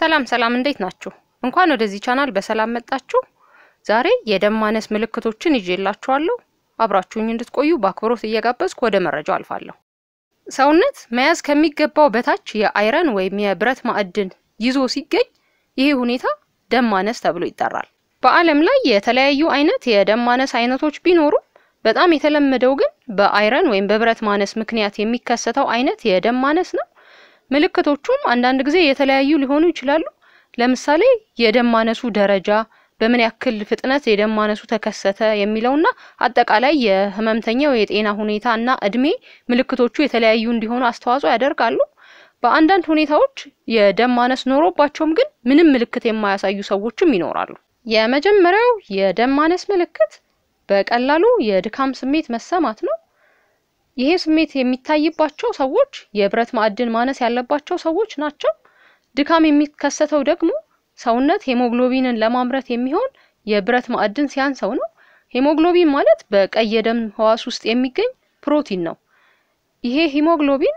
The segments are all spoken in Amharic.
ሰላም ሰላም፣ እንዴት ናችሁ? እንኳን ወደዚህ ቻናል በሰላም መጣችሁ። ዛሬ የደም ማነስ ምልክቶችን ይዤላችኋለሁ። አብራችሁኝ እንድትቆዩ በአክብሮት እየጋበዝኩ ወደ መረጃው አልፋለሁ። ሰውነት መያዝ ከሚገባው በታች የአይረን ወይም የብረት ማዕድን ይዞ ሲገኝ ይህ ሁኔታ ደም ማነስ ተብሎ ይጠራል። በዓለም ላይ የተለያዩ አይነት የደም ማነስ አይነቶች ቢኖሩም በጣም የተለመደው ግን በአይረን ወይም በብረት ማነስ ምክንያት የሚከሰተው አይነት የደም ማነስ ነው። ምልክቶቹም አንዳንድ ጊዜ የተለያዩ ሊሆኑ ይችላሉ። ለምሳሌ የደም ማነሱ ደረጃ፣ በምን ያክል ፍጥነት የደም ማነሱ ተከሰተ የሚለውና አጠቃላይ የህመምተኛው የጤና ሁኔታ እና እድሜ ምልክቶቹ የተለያዩ እንዲሆኑ አስተዋጽኦ ያደርጋሉ። በአንዳንድ ሁኔታዎች የደም ማነስ ኖሮባቸውም ግን ምንም ምልክት የማያሳዩ ሰዎችም ይኖራሉ። የመጀመሪያው የደም ማነስ ምልክት በቀላሉ የድካም ስሜት መሰማት ነው። ይሄ ስሜት የሚታይባቸው ሰዎች የብረት ማዕድን ማነስ ያለባቸው ሰዎች ናቸው። ድካም የሚከሰተው ደግሞ ሰውነት ሄሞግሎቢንን ለማምረት የሚሆን የብረት ማዕድን ሲያንሰው ነው። ሄሞግሎቢን ማለት በቀይ የደም ህዋስ ውስጥ የሚገኝ ፕሮቲን ነው። ይሄ ሄሞግሎቢን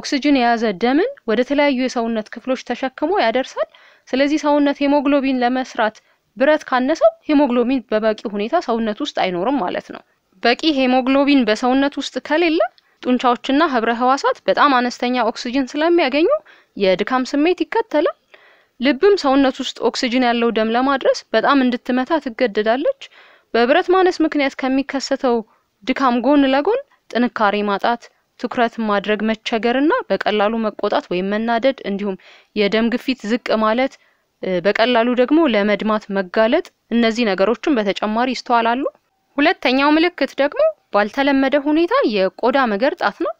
ኦክስጅን የያዘ ደምን ወደ ተለያዩ የሰውነት ክፍሎች ተሸክሞ ያደርሳል። ስለዚህ ሰውነት ሄሞግሎቢን ለመስራት ብረት ካነሰው ሄሞግሎቢን በበቂ ሁኔታ ሰውነት ውስጥ አይኖርም ማለት ነው። በቂ ሄሞግሎቢን በሰውነት ውስጥ ከሌለ ጡንቻዎችና ህብረ ህዋሳት በጣም አነስተኛ ኦክስጅን ስለሚያገኙ የድካም ስሜት ይከተላል። ልብም ሰውነት ውስጥ ኦክስጅን ያለው ደም ለማድረስ በጣም እንድትመታ ትገደዳለች። በብረት ማነስ ምክንያት ከሚከሰተው ድካም ጎን ለጎን ጥንካሬ ማጣት፣ ትኩረት ማድረግ መቸገርና በቀላሉ መቆጣት ወይም መናደድ እንዲሁም የደም ግፊት ዝቅ ማለት፣ በቀላሉ ደግሞ ለመድማት መጋለጥ እነዚህ ነገሮችን በተጨማሪ ይስተዋላሉ። ሁለተኛው ምልክት ደግሞ ባልተለመደ ሁኔታ የቆዳ መገርጣት ነው።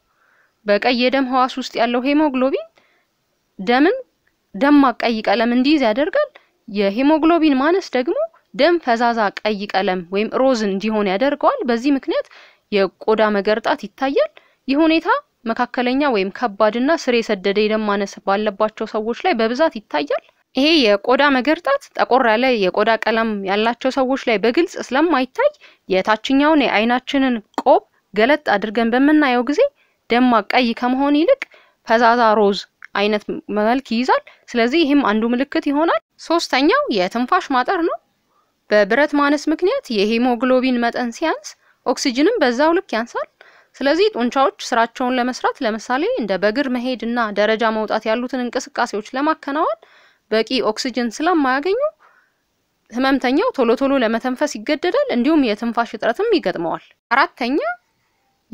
በቀይ የደም ህዋስ ውስጥ ያለው ሄሞግሎቢን ደምን ደማቅ ቀይ ቀለም እንዲይዝ ያደርጋል። የሄሞግሎቢን ማነስ ደግሞ ደም ፈዛዛ ቀይ ቀለም ወይም ሮዝ እንዲሆን ያደርገዋል። በዚህ ምክንያት የቆዳ መገርጣት ይታያል። ይህ ሁኔታ መካከለኛ ወይም ከባድና ስር የሰደደ የደም ማነስ ባለባቸው ሰዎች ላይ በብዛት ይታያል። ይሄ የቆዳ መገርጣት ጠቆር ያለ የቆዳ ቀለም ያላቸው ሰዎች ላይ በግልጽ ስለማይታይ የታችኛውን የአይናችንን ቆብ ገለጥ አድርገን በምናየው ጊዜ ደማቅ ቀይ ከመሆን ይልቅ ፈዛዛ ሮዝ አይነት መልክ ይይዛል። ስለዚህ ይህም አንዱ ምልክት ይሆናል። ሶስተኛው የትንፋሽ ማጠር ነው። በብረት ማነስ ምክንያት የሄሞግሎቢን መጠን ሲያንስ፣ ኦክሲጅንም በዛው ልክ ያንሳል። ስለዚህ ጡንቻዎች ስራቸውን ለመስራት ለምሳሌ እንደ በእግር መሄድ እና ደረጃ መውጣት ያሉትን እንቅስቃሴዎች ለማከናወን በቂ ኦክስጅን ስለማያገኙ ህመምተኛው ቶሎ ቶሎ ለመተንፈስ ይገደዳል። እንዲሁም የትንፋሽ እጥረትም ይገጥመዋል። አራተኛ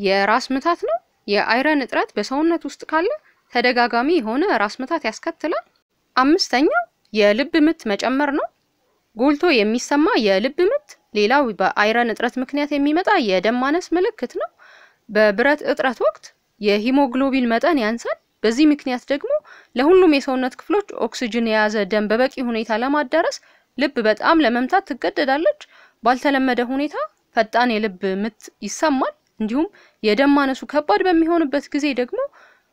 የራስ ምታት ነው። የአይረን እጥረት በሰውነት ውስጥ ካለ ተደጋጋሚ የሆነ ራስ ምታት ያስከትላል። አምስተኛው የልብ ምት መጨመር ነው። ጎልቶ የሚሰማ የልብ ምት ሌላው በአይረን እጥረት ምክንያት የሚመጣ የደም ማነስ ምልክት ነው። በብረት እጥረት ወቅት የሂሞግሎቢን መጠን ያንሳል። በዚህ ምክንያት ደግሞ ለሁሉም የሰውነት ክፍሎች ኦክስጅን የያዘ ደም በበቂ ሁኔታ ለማዳረስ ልብ በጣም ለመምታት ትገደዳለች። ባልተለመደ ሁኔታ ፈጣን የልብ ምት ይሰማል። እንዲሁም የደም ማነሱ ከባድ በሚሆንበት ጊዜ ደግሞ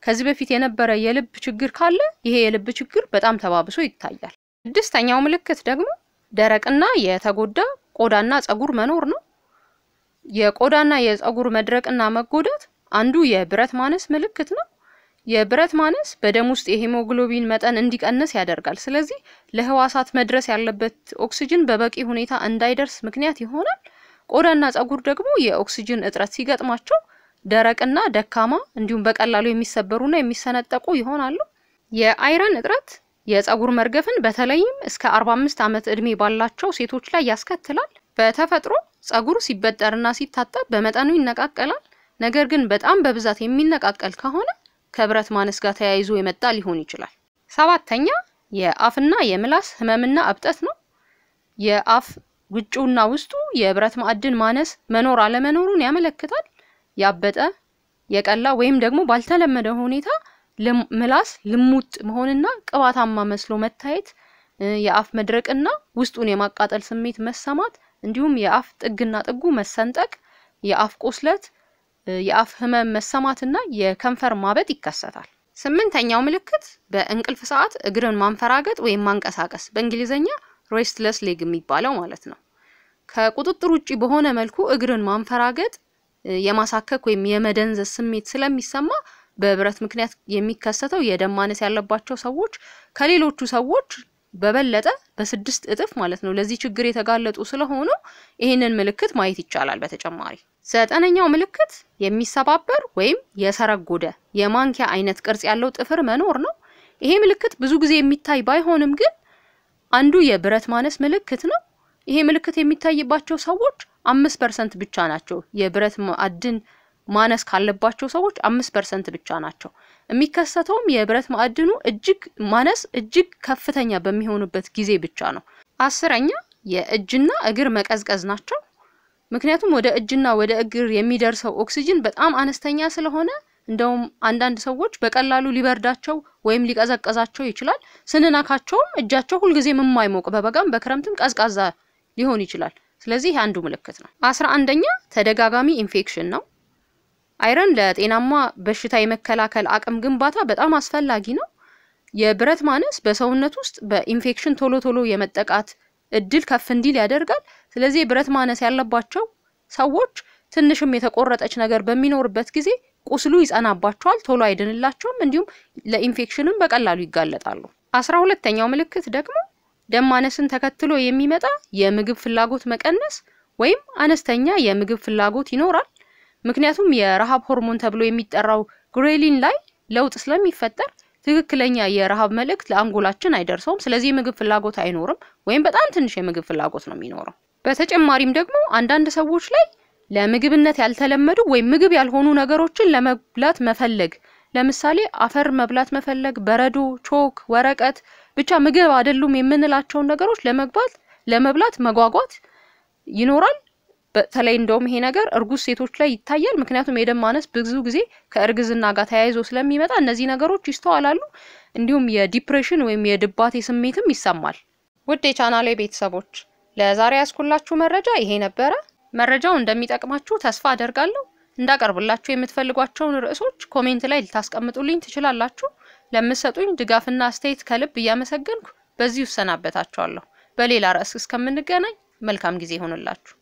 ከዚህ በፊት የነበረ የልብ ችግር ካለ ይሄ የልብ ችግር በጣም ተባብሶ ይታያል። ስድስተኛው ምልክት ደግሞ ደረቅና የተጎዳ ቆዳና ጸጉር መኖር ነው። የቆዳና የጸጉር መድረቅና መጎዳት አንዱ የብረት ማነስ ምልክት ነው። የብረት ማነስ በደም ውስጥ የሄሞግሎቢን መጠን እንዲቀንስ ያደርጋል። ስለዚህ ለህዋሳት መድረስ ያለበት ኦክስጅን በበቂ ሁኔታ እንዳይደርስ ምክንያት ይሆናል። ቆዳና ጸጉር ደግሞ የኦክስጅን እጥረት ሲገጥማቸው ደረቅና ደካማ እንዲሁም በቀላሉ የሚሰበሩና የሚሰነጠቁ ይሆናሉ። የአይረን እጥረት የጸጉር መርገፍን በተለይም እስከ 45 ዓመት ዕድሜ ባላቸው ሴቶች ላይ ያስከትላል። በተፈጥሮ ጸጉር ሲበጠርና ሲታጠብ በመጠኑ ይነቃቀላል። ነገር ግን በጣም በብዛት የሚነቃቀል ከሆነ ከብረት ማነስ ጋር ተያይዞ የመጣ ሊሆን ይችላል። ሰባተኛ የአፍና የምላስ ህመምና እብጠት ነው። የአፍ ውጭውና ውስጡ የብረት ማዕድን ማነስ መኖር አለመኖሩን ያመለክታል። ያበጠ፣ የቀላ ወይም ደግሞ ባልተለመደ ሁኔታ ምላስ ልሙጥ መሆንና ቅባታማ መስሎ መታየት፣ የአፍ መድረቅና ውስጡን የማቃጠል ስሜት መሰማት እንዲሁም የአፍ ጥግና ጥጉ መሰንጠቅ፣ የአፍ ቁስለት የአፍ ህመም መሰማትና የከንፈር ማበጥ ይከሰታል። ስምንተኛው ምልክት በእንቅልፍ ሰዓት እግርን ማንፈራገጥ ወይም ማንቀሳቀስ በእንግሊዝኛ ሬስትለስ ሌግ የሚባለው ማለት ነው። ከቁጥጥር ውጪ በሆነ መልኩ እግርን ማንፈራገጥ የማሳከክ ወይም የመደንዘዝ ስሜት ስለሚሰማ በብረት ምክንያት የሚከሰተው የደም ማነስ ያለባቸው ሰዎች ከሌሎቹ ሰዎች በበለጠ በስድስት እጥፍ ማለት ነው ለዚህ ችግር የተጋለጡ ስለሆኑ ይህንን ምልክት ማየት ይቻላል። በተጨማሪ ዘጠነኛው ምልክት የሚሰባበር ወይም የሰረጎደ የማንኪያ አይነት ቅርጽ ያለው ጥፍር መኖር ነው። ይሄ ምልክት ብዙ ጊዜ የሚታይ ባይሆንም ግን አንዱ የብረት ማነስ ምልክት ነው። ይሄ ምልክት የሚታይባቸው ሰዎች አምስት ፐርሰንት ብቻ ናቸው። የብረት ማዕድን ማነስ ካለባቸው ሰዎች አምስት ፐርሰንት ብቻ ናቸው። የሚከሰተውም የብረት ማዕድኑ እጅግ ማነስ እጅግ ከፍተኛ በሚሆንበት ጊዜ ብቻ ነው። አስረኛ የእጅና እግር መቀዝቀዝ ናቸው። ምክንያቱም ወደ እጅና ወደ እግር የሚደርሰው ኦክሲጅን በጣም አነስተኛ ስለሆነ እንደውም አንዳንድ ሰዎች በቀላሉ ሊበርዳቸው ወይም ሊቀዘቀዛቸው ይችላል። ስንነካቸውም እጃቸው ሁልጊዜ የማይሞቅ በበጋም በክረምትም ቀዝቃዛ ሊሆን ይችላል። ስለዚህ አንዱ ምልክት ነው። አስራ አንደኛ ተደጋጋሚ ኢንፌክሽን ነው። አይረን ለጤናማ በሽታ የመከላከል አቅም ግንባታ በጣም አስፈላጊ ነው። የብረት ማነስ በሰውነት ውስጥ በኢንፌክሽን ቶሎ ቶሎ የመጠቃት እድል ከፍ እንዲል ያደርጋል። ስለዚህ የብረት ማነስ ያለባቸው ሰዎች ትንሽም የተቆረጠች ነገር በሚኖርበት ጊዜ ቁስሉ ይጸናባቸዋል፣ ቶሎ አይድንላቸውም፣ እንዲሁም ለኢንፌክሽንም በቀላሉ ይጋለጣሉ። አስራ ሁለተኛው ምልክት ደግሞ ደም ማነስን ተከትሎ የሚመጣ የምግብ ፍላጎት መቀነስ ወይም አነስተኛ የምግብ ፍላጎት ይኖራል። ምክንያቱም የረሃብ ሆርሞን ተብሎ የሚጠራው ግሬሊን ላይ ለውጥ ስለሚፈጠር ትክክለኛ የረሃብ መልእክት ለአንጎላችን አይደርሰውም። ስለዚህ የምግብ ፍላጎት አይኖርም ወይም በጣም ትንሽ የምግብ ፍላጎት ነው የሚኖረው። በተጨማሪም ደግሞ አንዳንድ ሰዎች ላይ ለምግብነት ያልተለመዱ ወይም ምግብ ያልሆኑ ነገሮችን ለመብላት መፈለግ፣ ለምሳሌ አፈር መብላት መፈለግ፣ በረዶ፣ ቾክ፣ ወረቀት ብቻ ምግብ አይደሉም የምንላቸውን ነገሮች ለመግባት ለመብላት መጓጓት ይኖራል። በተለይ እንደውም ይሄ ነገር እርጉዝ ሴቶች ላይ ይታያል። ምክንያቱም የደም ማነስ ብዙ ጊዜ ከእርግዝና ጋር ተያይዞ ስለሚመጣ እነዚህ ነገሮች ይስተዋላሉ። እንዲሁም የዲፕሬሽን ወይም የድባቴ ስሜትም ይሰማል። ውድ የቻናሌ ቤተሰቦች ለዛሬ ያስኩላችሁ መረጃ ይሄ ነበረ። መረጃው እንደሚጠቅማችሁ ተስፋ አደርጋለሁ። እንዳቀርብላችሁ የምትፈልጓቸውን ርዕሶች ኮሜንት ላይ ልታስቀምጡልኝ ትችላላችሁ። ለምትሰጡኝ ድጋፍና አስተያየት ከልብ እያመሰገንኩ በዚሁ እሰናበታችኋለሁ። በሌላ ርዕስ እስከምንገናኝ መልካም ጊዜ ይሆንላችሁ።